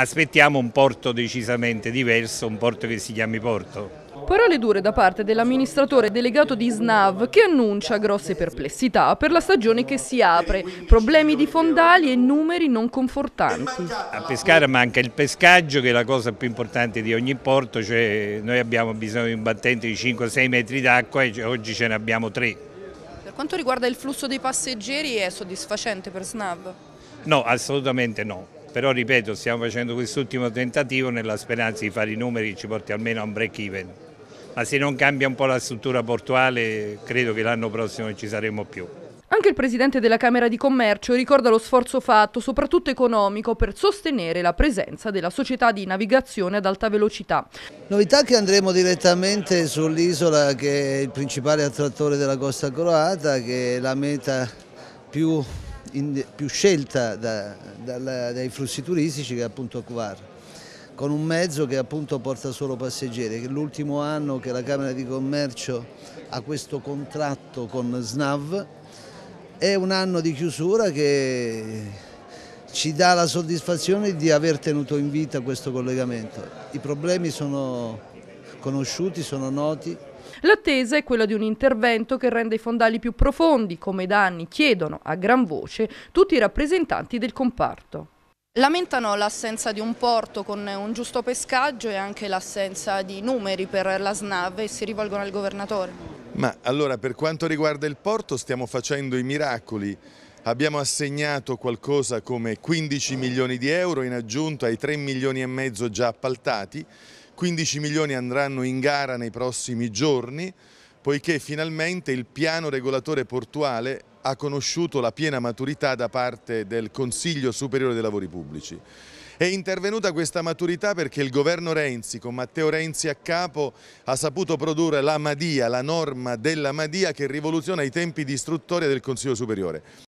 aspettiamo un porto decisamente diverso, un porto che si chiami porto. Parole dure da parte dell'amministratore delegato di Snav che annuncia grosse perplessità per la stagione che si apre, problemi di fondali e numeri non confortanti. A Pescara manca il pescaggio che è la cosa più importante di ogni porto, cioè noi abbiamo bisogno di un battente di 5-6 metri d'acqua e oggi ce ne abbiamo 3. Per quanto riguarda il flusso dei passeggeri è soddisfacente per Snav? No, assolutamente no però ripeto stiamo facendo quest'ultimo tentativo nella speranza di fare i numeri che ci porti almeno a un break even ma se non cambia un po' la struttura portuale credo che l'anno prossimo non ci saremo più. Anche il presidente della Camera di Commercio ricorda lo sforzo fatto, soprattutto economico, per sostenere la presenza della società di navigazione ad alta velocità. Novità che andremo direttamente sull'isola che è il principale attrattore della costa croata, che è la meta più in, più scelta da, dalla, dai flussi turistici che è appunto Acquar con un mezzo che appunto porta solo passeggeri, l'ultimo anno che la Camera di Commercio ha questo contratto con SNAV, è un anno di chiusura che ci dà la soddisfazione di aver tenuto in vita questo collegamento. I problemi sono conosciuti, sono noti. L'attesa è quella di un intervento che renda i fondali più profondi, come da anni chiedono a gran voce tutti i rappresentanti del comparto. Lamentano l'assenza di un porto con un giusto pescaggio e anche l'assenza di numeri per la SNAV e si rivolgono al governatore. Ma allora per quanto riguarda il porto stiamo facendo i miracoli. Abbiamo assegnato qualcosa come 15 milioni di euro in aggiunta ai 3 milioni e mezzo già appaltati 15 milioni andranno in gara nei prossimi giorni, poiché finalmente il piano regolatore portuale ha conosciuto la piena maturità da parte del Consiglio Superiore dei Lavori Pubblici. È intervenuta questa maturità perché il governo Renzi, con Matteo Renzi a capo, ha saputo produrre la Madia, la norma della Madia che rivoluziona i tempi di istruttoria del Consiglio Superiore.